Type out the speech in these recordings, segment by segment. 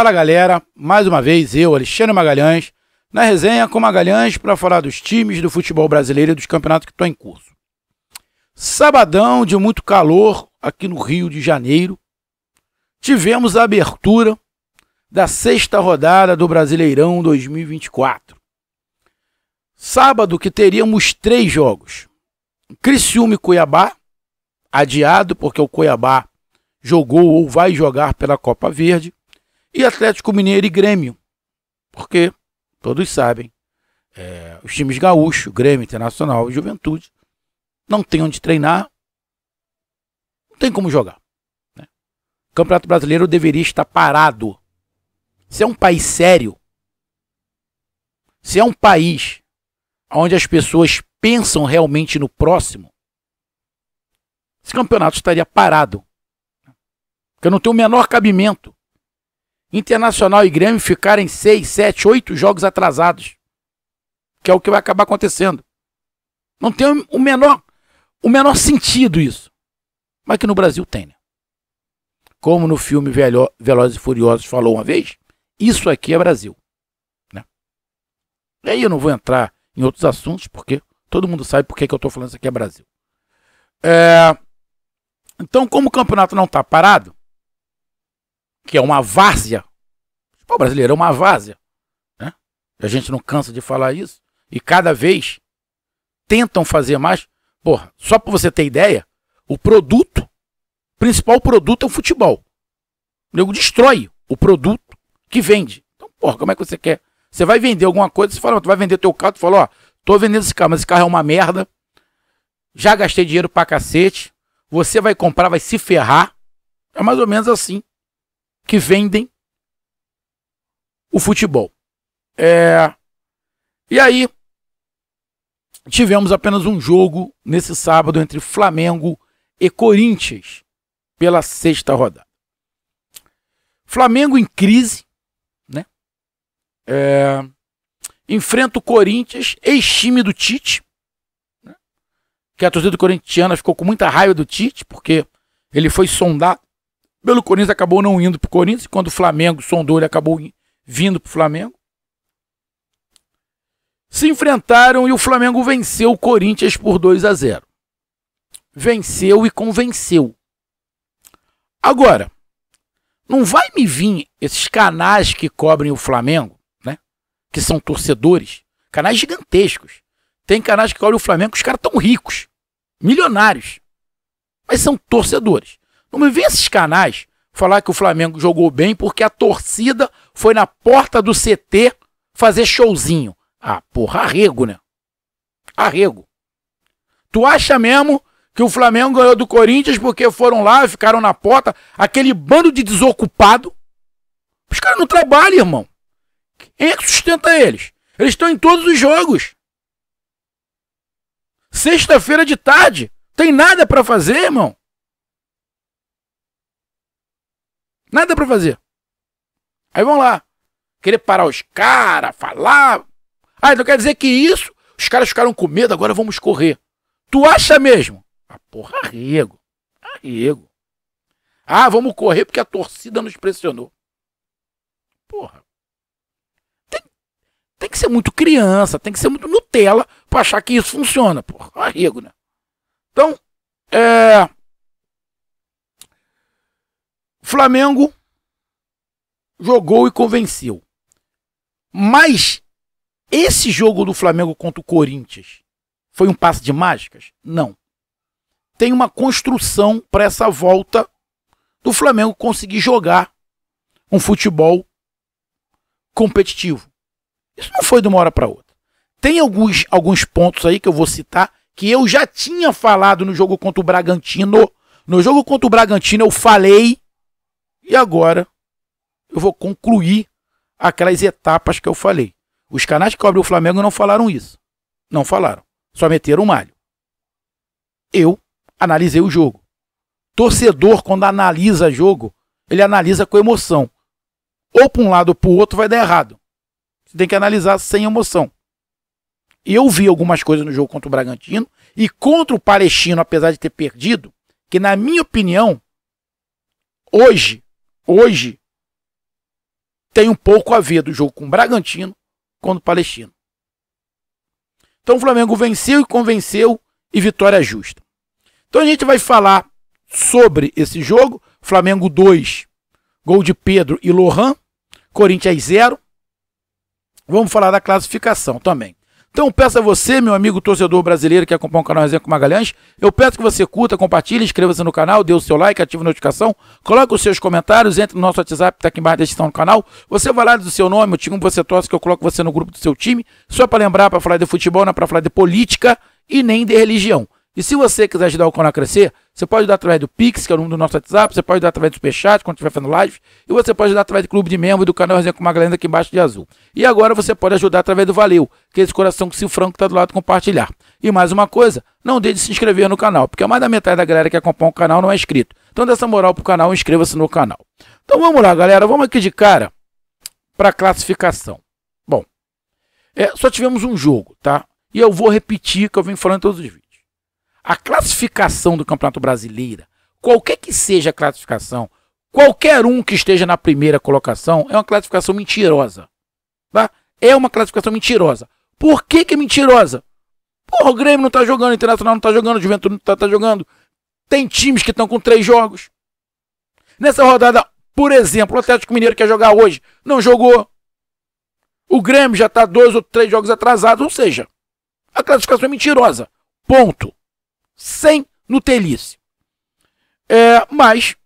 Fala galera, mais uma vez eu, Alexandre Magalhães, na resenha com Magalhães para falar dos times do futebol brasileiro e dos campeonatos que estão em curso. Sabadão de muito calor aqui no Rio de Janeiro, tivemos a abertura da sexta rodada do Brasileirão 2024. Sábado que teríamos três jogos: Criciúma e Cuiabá, adiado porque o Cuiabá jogou ou vai jogar pela Copa Verde e Atlético Mineiro e Grêmio. Porque todos sabem, é, os times gaúcho, Grêmio, Internacional e Juventude, não tem onde treinar, não tem como jogar. Né? O Campeonato Brasileiro deveria estar parado. Se é um país sério, se é um país onde as pessoas pensam realmente no próximo, esse campeonato estaria parado. Porque não tem o menor cabimento Internacional e Grêmio ficarem 6, 7, 8 jogos atrasados. Que é o que vai acabar acontecendo. Não tem o menor, o menor sentido isso. Mas que no Brasil tem, né? Como no filme Velo Velozes e Furiosos falou uma vez, isso aqui é Brasil. Né? E aí eu não vou entrar em outros assuntos, porque todo mundo sabe porque que eu estou falando isso aqui é Brasil. É... Então, como o campeonato não está parado, que é uma várzea. O brasileiro é uma várzea. Né? A gente não cansa de falar isso. E cada vez tentam fazer mais. Porra, só para você ter ideia, o produto, o principal produto é o futebol. O nego destrói o produto que vende. Então, porra, como é que você quer? Você vai vender alguma coisa, você fala, tu vai vender teu carro, tu fala, ó, tô vendendo esse carro, mas esse carro é uma merda. Já gastei dinheiro pra cacete. Você vai comprar, vai se ferrar. É mais ou menos assim que vendem o futebol. É... E aí, tivemos apenas um jogo nesse sábado entre Flamengo e Corinthians pela sexta rodada. Flamengo em crise, né? É... Enfrenta o Corinthians, ex-time do Tite, né? que a torcida corintiana ficou com muita raiva do Tite, porque ele foi sondado pelo Corinthians acabou não indo para o Corinthians, quando o Flamengo sondou, ele acabou vindo para o Flamengo. Se enfrentaram e o Flamengo venceu o Corinthians por 2 a 0. Venceu e convenceu. Agora, não vai me vir esses canais que cobrem o Flamengo, né? Que são torcedores, canais gigantescos. Tem canais que cobrem o Flamengo, os caras tão ricos, milionários, mas são torcedores. Não me vê esses canais falar que o Flamengo jogou bem porque a torcida foi na porta do CT fazer showzinho. Ah, porra, arrego, né? Arrego. Tu acha mesmo que o Flamengo ganhou do Corinthians porque foram lá, ficaram na porta, aquele bando de desocupado? Os caras não trabalham, irmão. Quem é que sustenta eles? Eles estão em todos os jogos. Sexta-feira de tarde, tem nada para fazer, irmão. Nada para fazer. Aí vão lá. Querer parar os caras, falar. Ah, então quer dizer que isso, os caras ficaram com medo, agora vamos correr. Tu acha mesmo? Ah, porra, arrego. Arrego. Ah, vamos correr porque a torcida nos pressionou. Porra. Tem, tem que ser muito criança, tem que ser muito Nutella pra achar que isso funciona, porra. Arrego, né? Então, é. Flamengo jogou e convenceu. Mas esse jogo do Flamengo contra o Corinthians foi um passe de mágicas? Não. Tem uma construção para essa volta do Flamengo conseguir jogar um futebol competitivo. Isso não foi de uma hora para outra. Tem alguns, alguns pontos aí que eu vou citar que eu já tinha falado no jogo contra o Bragantino. No jogo contra o Bragantino eu falei e agora eu vou concluir aquelas etapas que eu falei. Os canais que cobrem o Flamengo não falaram isso. Não falaram. Só meteram o malho. Eu analisei o jogo. Torcedor, quando analisa jogo, ele analisa com emoção. Ou para um lado ou para o outro vai dar errado. Você tem que analisar sem emoção. E eu vi algumas coisas no jogo contra o Bragantino e contra o Palestino, apesar de ter perdido, que na minha opinião, hoje hoje tem um pouco a ver do jogo com o Bragantino com o Palestino. Então o Flamengo venceu e convenceu e vitória justa. Então a gente vai falar sobre esse jogo. Flamengo 2, gol de Pedro e Lohan. Corinthians 0. Vamos falar da classificação também. Então peço a você, meu amigo torcedor brasileiro que acompanha o canal Resenha com Magalhães, eu peço que você curta, compartilhe, inscreva-se no canal, dê o seu like, ative a notificação, coloque os seus comentários, entre no nosso WhatsApp, está aqui embaixo da descrição do canal. Você vai lá do seu nome, o time que você torce, que eu coloco você no grupo do seu time, só para lembrar, para falar de futebol, não é para falar de política e nem de religião. E se você quiser ajudar o canal a crescer, você pode ajudar através do Pix, que é o número do nosso WhatsApp, você pode ajudar através do Superchat, quando estiver fazendo live, e você pode ajudar através do Clube de Membro do canal Resenha com Magalhães aqui embaixo de azul. E agora você pode ajudar através do Valeu, que é esse coração que se franco está do lado compartilhar. E mais uma coisa, não deixe de se inscrever no canal, porque mais da metade da galera que acompanha o canal não é inscrito. Então dessa moral pro canal, inscreva-se no canal. Então vamos lá, galera, vamos aqui de cara para classificação. Bom, é, só tivemos um jogo, tá? E eu vou repetir que eu venho falando todos os vídeos a classificação do Campeonato Brasileiro, qualquer que seja a classificação, qualquer um que esteja na primeira colocação, é uma classificação mentirosa. Tá? É uma classificação mentirosa. Por que, que é mentirosa? Porra, o Grêmio não está jogando, o Internacional não está jogando, o Juventude não está tá jogando. Tem times que estão com três jogos. Nessa rodada, por exemplo, o Atlético Mineiro quer jogar hoje, não jogou. O Grêmio já está dois ou três jogos atrasado, ou seja, a classificação é mentirosa. Ponto sem no É, mas,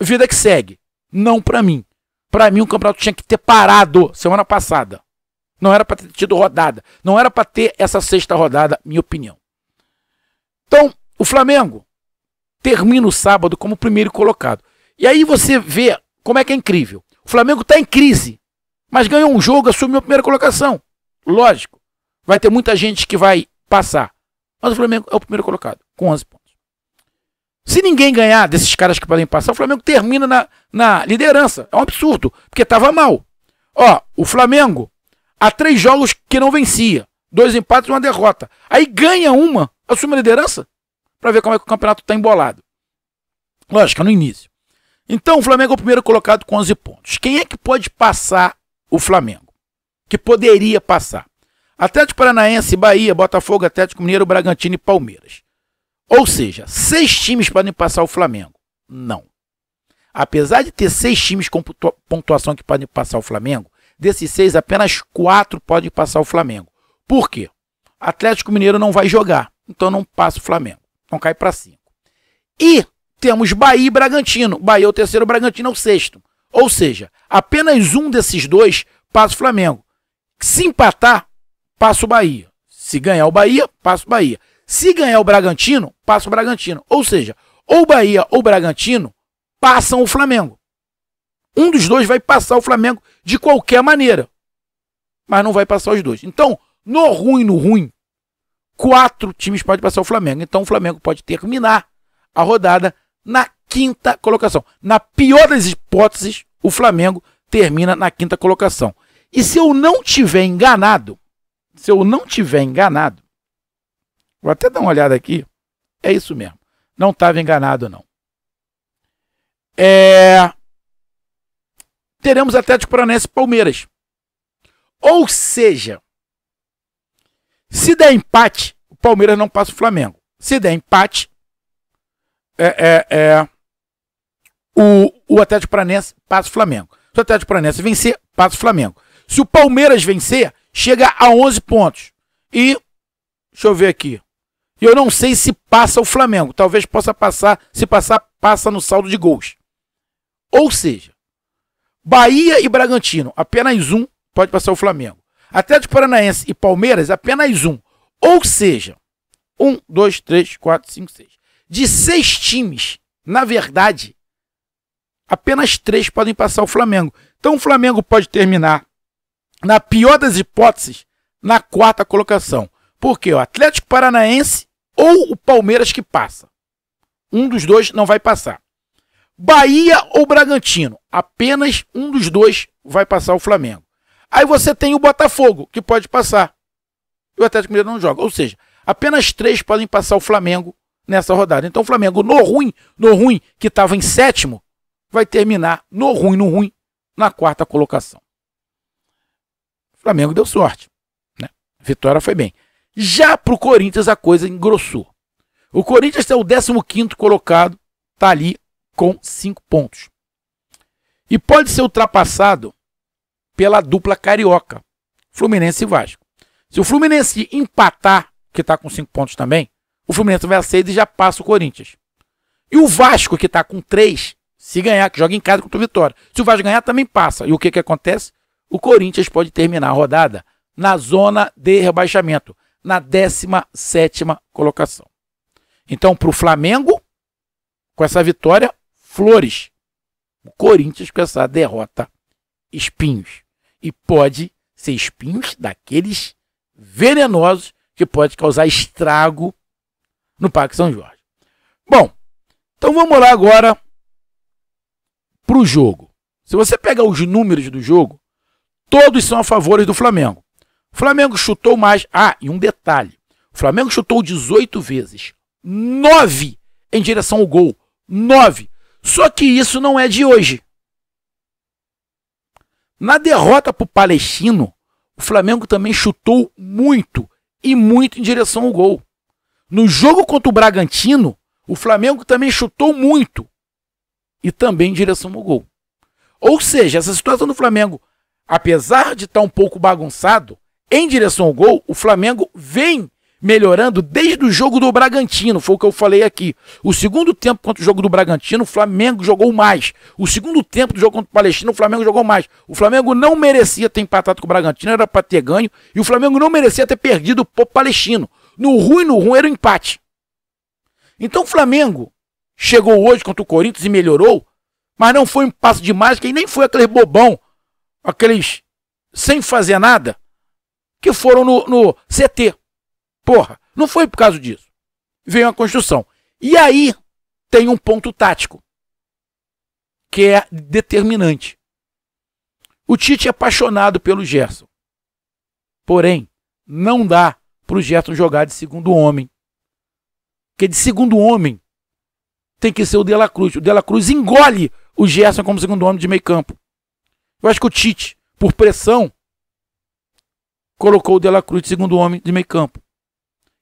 vida que segue. Não para mim. Para mim, o campeonato tinha que ter parado semana passada. Não era para ter tido rodada. Não era para ter essa sexta rodada, minha opinião. Então, o Flamengo termina o sábado como primeiro colocado. E aí você vê como é que é incrível. O Flamengo está em crise, mas ganhou um jogo, assumiu a primeira colocação. Lógico, vai ter muita gente que vai passar. Mas o Flamengo é o primeiro colocado, com 11 pontos. Se ninguém ganhar desses caras que podem passar, o Flamengo termina na, na liderança. É um absurdo, porque estava mal. Ó, o Flamengo há três jogos que não vencia. Dois empates e uma derrota. Aí ganha uma, assume a liderança, para ver como é que o campeonato está embolado. Lógico, no início. Então, o Flamengo é o primeiro colocado com 11 pontos. Quem é que pode passar o Flamengo? Que poderia passar? Atlético Paranaense, Bahia, Botafogo, Atlético Mineiro, Bragantino e Palmeiras. Ou seja, seis times podem passar o Flamengo. Não. Apesar de ter seis times com pontuação que podem passar o Flamengo, desses seis, apenas quatro podem passar o Flamengo. Por quê? Atlético Mineiro não vai jogar, então não passa o Flamengo. Não cai para cinco. E temos Bahia e Bragantino. Bahia é o terceiro, Bragantino é o sexto. Ou seja, apenas um desses dois passa o Flamengo. Se empatar, passa o Bahia. Se ganhar o Bahia, passa o Bahia. Se ganhar o Bragantino, passa o Bragantino. Ou seja, ou Bahia ou Bragantino passam o Flamengo. Um dos dois vai passar o Flamengo de qualquer maneira. Mas não vai passar os dois. Então, no ruim, no ruim, quatro times podem passar o Flamengo. Então, o Flamengo pode terminar a rodada na quinta colocação. Na pior das hipóteses, o Flamengo termina na quinta colocação. E se eu não tiver enganado, se eu não tiver enganado, vou até dar uma olhada aqui. É isso mesmo. Não estava enganado, não. É... Teremos Atlético Paranaense e Palmeiras. Ou seja, se der empate, o Palmeiras não passa o Flamengo. Se der empate, é, é, é, o, o Atlético Paranense passa o Flamengo. Se o Atlético Paranense vencer, passa o Flamengo. Se o Palmeiras vencer, chega a 11 pontos. E, deixa eu ver aqui. Eu não sei se passa o Flamengo. Talvez possa passar. Se passar, passa no saldo de gols. Ou seja, Bahia e Bragantino, apenas um pode passar o Flamengo. Atlético Paranaense e Palmeiras, apenas um. Ou seja, um, dois, três, quatro, cinco, seis. De seis times, na verdade, apenas três podem passar o Flamengo. Então o Flamengo pode terminar na pior das hipóteses, na quarta colocação. Porque o Atlético Paranaense ou o Palmeiras que passa. Um dos dois não vai passar. Bahia ou Bragantino. Apenas um dos dois vai passar o Flamengo. Aí você tem o Botafogo, que pode passar. E o Atlético Mineiro não joga. Ou seja, apenas três podem passar o Flamengo nessa rodada. Então o Flamengo, no ruim, no ruim, que estava em sétimo, vai terminar no ruim, no ruim, na quarta colocação. Flamengo deu sorte. Né? Vitória foi bem. Já para o Corinthians a coisa engrossou. O Corinthians é o 15 colocado, está ali com 5 pontos. E pode ser ultrapassado pela dupla carioca, Fluminense e Vasco. Se o Fluminense empatar, que está com 5 pontos também, o Fluminense vai a 6 e já passa o Corinthians. E o Vasco, que está com 3, se ganhar, que joga em casa contra o Vitória. Se o Vasco ganhar, também passa. E o que, que acontece? o Corinthians pode terminar a rodada na zona de rebaixamento, na 17 colocação. Então, para o Flamengo, com essa vitória, flores. O Corinthians, com essa derrota, espinhos. E pode ser espinhos daqueles venenosos que pode causar estrago no Parque São Jorge. Bom, então vamos lá agora para o jogo. Se você pegar os números do jogo, Todos são a favor do Flamengo. O Flamengo chutou mais. Ah, e um detalhe: o Flamengo chutou 18 vezes, 9 em direção ao gol. 9. Só que isso não é de hoje. Na derrota para o Palestino, o Flamengo também chutou muito e muito em direção ao gol. No jogo contra o Bragantino, o Flamengo também chutou muito e também em direção ao gol. Ou seja, essa situação do Flamengo apesar de estar tá um pouco bagunçado, em direção ao gol, o Flamengo vem melhorando desde o jogo do Bragantino, foi o que eu falei aqui. O segundo tempo contra o jogo do Bragantino, o Flamengo jogou mais. O segundo tempo do jogo contra o Palestino, o Flamengo jogou mais. O Flamengo não merecia ter empatado com o Bragantino, era para ter ganho, e o Flamengo não merecia ter perdido o Palestino. No ruim, no ruim era o um empate. Então o Flamengo chegou hoje contra o Corinthians e melhorou, mas não foi um passo de mágica e nem foi aquele bobão aqueles sem fazer nada, que foram no, no CT. Porra, não foi por causa disso. Veio a construção. E aí tem um ponto tático, que é determinante. O Tite é apaixonado pelo Gerson. Porém, não dá para o Gerson jogar de segundo homem. Porque de segundo homem tem que ser o De La Cruz. O De La Cruz engole o Gerson como segundo homem de meio campo. Eu acho que o Tite, por pressão, colocou o De La Cruz de segundo homem de meio campo.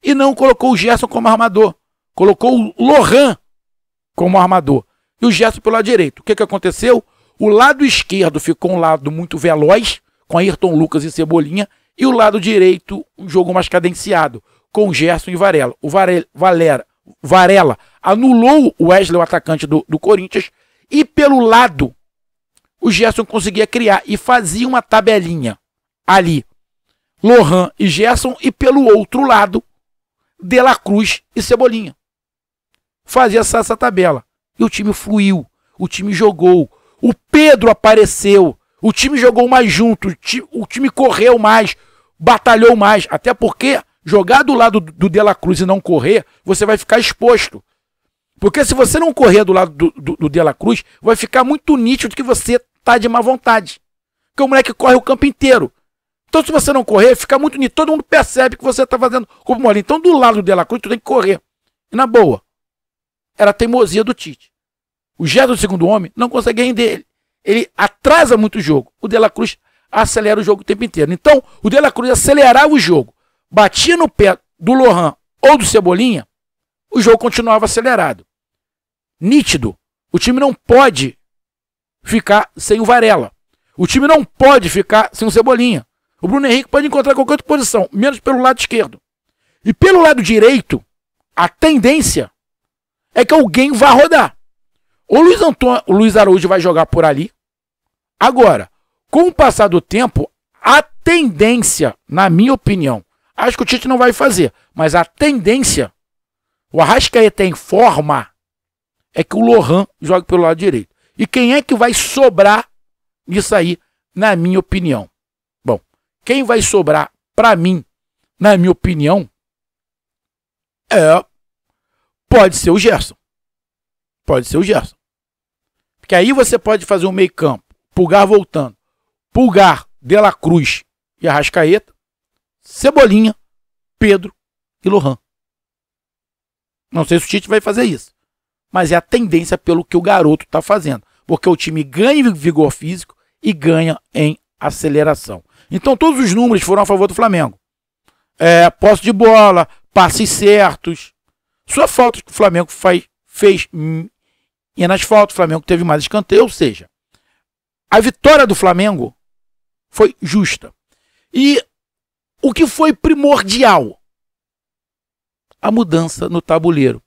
E não colocou o Gerson como armador. Colocou o Lohan como armador. E o Gerson pelo lado direito. O que, que aconteceu? O lado esquerdo ficou um lado muito veloz, com Ayrton Lucas e Cebolinha, e o lado direito, um jogo mais cadenciado, com Gerson e Varela. O Varela, Valera, Varela anulou o Wesley, o atacante do, do Corinthians, e pelo lado o Gerson conseguia criar e fazia uma tabelinha ali. Lohan e Gerson, e pelo outro lado, De La Cruz e Cebolinha. Fazia essa, essa tabela. E o time fluiu, o time jogou, o Pedro apareceu, o time jogou mais junto, o time, o time correu mais, batalhou mais. Até porque jogar do lado do De La Cruz e não correr, você vai ficar exposto. Porque se você não correr do lado do, do, do De La Cruz, vai ficar muito nítido que você tá de má vontade. Porque o moleque corre o campo inteiro. Então, se você não correr, fica muito nítido. Todo mundo percebe que você tá fazendo corpo mole. Então, do lado do De La Cruz, tu tem que correr. E na boa. Era a teimosia do Tite. O gesto do segundo homem não consegue render ele. Ele atrasa muito o jogo. O De La Cruz acelera o jogo o tempo inteiro. Então, o De La Cruz acelerava o jogo. Batia no pé do Lohan ou do Cebolinha, o jogo continuava acelerado. Nítido. O time não pode ficar sem o Varela. O time não pode ficar sem o Cebolinha. O Bruno Henrique pode encontrar qualquer outra posição, menos pelo lado esquerdo. E pelo lado direito, a tendência é que alguém vá rodar. O Luiz, Antônio, o Luiz Araújo vai jogar por ali. Agora, com o passar do tempo, a tendência, na minha opinião, acho que o Tite não vai fazer, mas a tendência, o Arrascaeta em forma, é que o Lohan jogue pelo lado direito. E quem é que vai sobrar nisso aí, na minha opinião? Bom, quem vai sobrar para mim, na minha opinião, é pode ser o Gerson. Pode ser o Gerson. Porque aí você pode fazer um meio-campo, Pulgar voltando, Pulgar, De La Cruz e Arrascaeta, Cebolinha, Pedro e Lohan. Não sei se o Tite vai fazer isso mas é a tendência pelo que o garoto está fazendo, porque o time ganha em vigor físico e ganha em aceleração. Então todos os números foram a favor do Flamengo. É, posse de bola, passes certos, só faltas que o Flamengo faz, fez hum, e nas faltas o Flamengo teve mais escanteio, ou seja, a vitória do Flamengo foi justa. E o que foi primordial? A mudança no tabuleiro.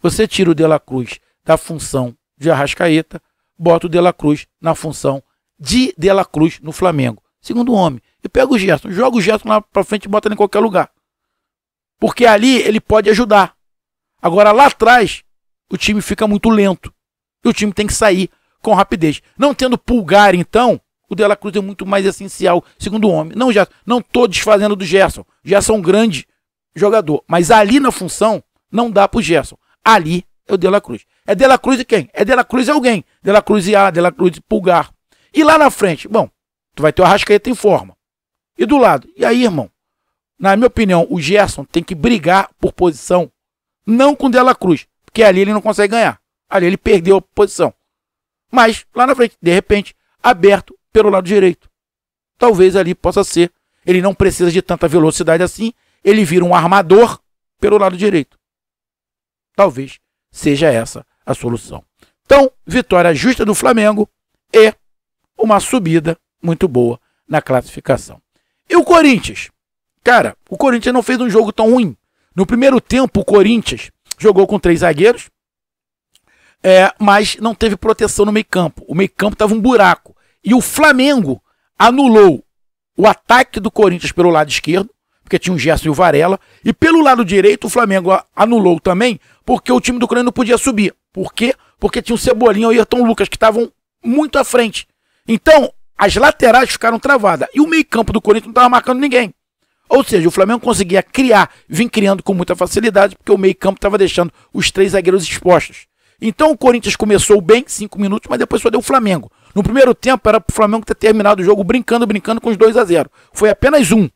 Você tira o De La Cruz da função de Arrascaeta, bota o De La Cruz na função de De La Cruz no Flamengo. Segundo homem. E pega o Gerson, joga o Gerson lá pra frente e bota ele em qualquer lugar. Porque ali ele pode ajudar. Agora lá atrás, o time fica muito lento. E o time tem que sair com rapidez. Não tendo pulgar, então, o De La Cruz é muito mais essencial, segundo o homem. Não, Gerson, não tô desfazendo do Gerson. Gerson é um grande jogador. Mas ali na função, não dá pro Gerson ali é o De La Cruz. É De La Cruz e quem? É De La Cruz alguém. De La Cruz e A, De La Cruz e Pulgar. E lá na frente, bom, tu vai ter o Arrascaeta em forma. E do lado, e aí, irmão? Na minha opinião, o Gerson tem que brigar por posição, não com o De La Cruz, porque ali ele não consegue ganhar. Ali ele perdeu a posição. Mas lá na frente, de repente, aberto pelo lado direito. Talvez ali possa ser. Ele não precisa de tanta velocidade assim. Ele vira um armador pelo lado direito. Talvez seja essa a solução. Então, vitória justa do Flamengo e uma subida muito boa na classificação. E o Corinthians? Cara, o Corinthians não fez um jogo tão ruim. No primeiro tempo, o Corinthians jogou com três zagueiros, é, mas não teve proteção no meio-campo. O meio-campo estava um buraco. E o Flamengo anulou o ataque do Corinthians pelo lado esquerdo porque tinha um Gerson e o Varela. E pelo lado direito, o Flamengo anulou também, porque o time do Cruzeiro não podia subir. Por quê? Porque tinha o Cebolinha e o Ayrton Lucas, que estavam muito à frente. Então, as laterais ficaram travadas. E o meio-campo do Corinthians não estava marcando ninguém. Ou seja, o Flamengo conseguia criar, vim criando com muita facilidade, porque o meio-campo estava deixando os três zagueiros expostos. Então o Corinthians começou bem, cinco minutos, mas depois só deu o Flamengo. No primeiro tempo era para o Flamengo ter terminado o jogo brincando, brincando com os 2 a 0 Foi apenas um.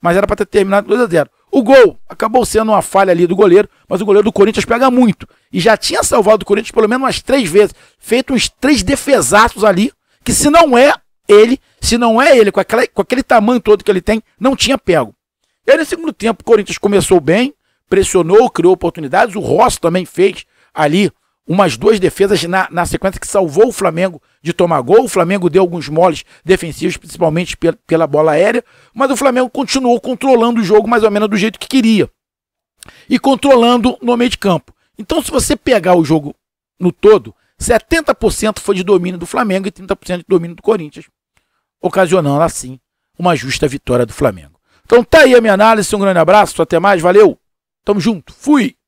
Mas era para ter terminado 2 a 0 O gol acabou sendo uma falha ali do goleiro, mas o goleiro do Corinthians pega muito. E já tinha salvado o Corinthians pelo menos umas três vezes. Feito uns três defesaços ali, que se não é ele, se não é ele, com, aquela, com aquele tamanho todo que ele tem, não tinha pego. E aí, no segundo tempo, o Corinthians começou bem, pressionou, criou oportunidades. O Rossi também fez ali umas duas defesas na, na sequência que salvou o Flamengo de tomar gol. O Flamengo deu alguns moles defensivos, principalmente pela bola aérea, mas o Flamengo continuou controlando o jogo mais ou menos do jeito que queria e controlando no meio de campo. Então, se você pegar o jogo no todo, 70% foi de domínio do Flamengo e 30% de domínio do Corinthians, ocasionando assim uma justa vitória do Flamengo. Então, tá aí a minha análise. Um grande abraço, até mais, valeu, tamo junto, fui!